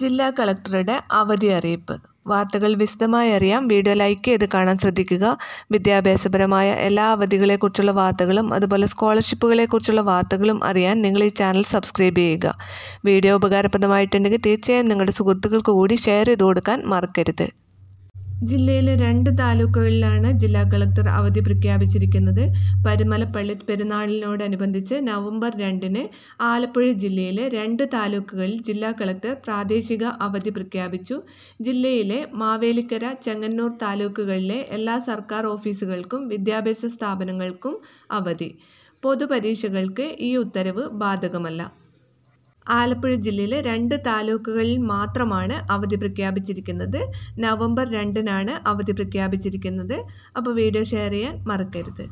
ജില്ലാ കളക്ടറുടെ അവധി അറിയിപ്പ് വാർത്തകൾ വിശദമായി അറിയാം വീഡിയോ ലൈക്ക് ചെയ്ത് കാണാൻ ശ്രദ്ധിക്കുക വിദ്യാഭ്യാസപരമായ എല്ലാ അവധികളെക്കുറിച്ചുള്ള വാർത്തകളും അതുപോലെ സ്കോളർഷിപ്പുകളെക്കുറിച്ചുള്ള വാർത്തകളും അറിയാൻ നിങ്ങൾ ഈ ചാനൽ സബ്സ്ക്രൈബ് ചെയ്യുക വീഡിയോ ഉപകാരപ്രദമായിട്ടുണ്ടെങ്കിൽ തീർച്ചയായും നിങ്ങളുടെ സുഹൃത്തുക്കൾക്ക് കൂടി ഷെയർ ചെയ്ത് കൊടുക്കാൻ മറക്കരുത് ജില്ലയിലെ രണ്ട് താലൂക്കുകളിലാണ് ജില്ലാ കളക്ടർ അവധി പ്രഖ്യാപിച്ചിരിക്കുന്നത് പരുമലപ്പള്ളി പെരുന്നാളിനോടനുബന്ധിച്ച് നവംബർ രണ്ടിന് ആലപ്പുഴ ജില്ലയിലെ രണ്ട് താലൂക്കുകളിൽ ജില്ലാ കളക്ടർ പ്രാദേശിക അവധി പ്രഖ്യാപിച്ചു ജില്ലയിലെ മാവേലിക്കര ചെങ്ങന്നൂർ താലൂക്കുകളിലെ എല്ലാ സർക്കാർ ഓഫീസുകൾക്കും വിദ്യാഭ്യാസ സ്ഥാപനങ്ങൾക്കും അവധി പൊതുപരീക്ഷകൾക്ക് ഈ ഉത്തരവ് ബാധകമല്ല ആലപ്പുഴ ജില്ലയിലെ രണ്ട് താലൂക്കുകളിൽ മാത്രമാണ് അവധി പ്രഖ്യാപിച്ചിരിക്കുന്നത് നവംബർ രണ്ടിനാണ് അവധി പ്രഖ്യാപിച്ചിരിക്കുന്നത് അപ്പോൾ വീഡിയോ ഷെയർ ചെയ്യാൻ മറക്കരുത്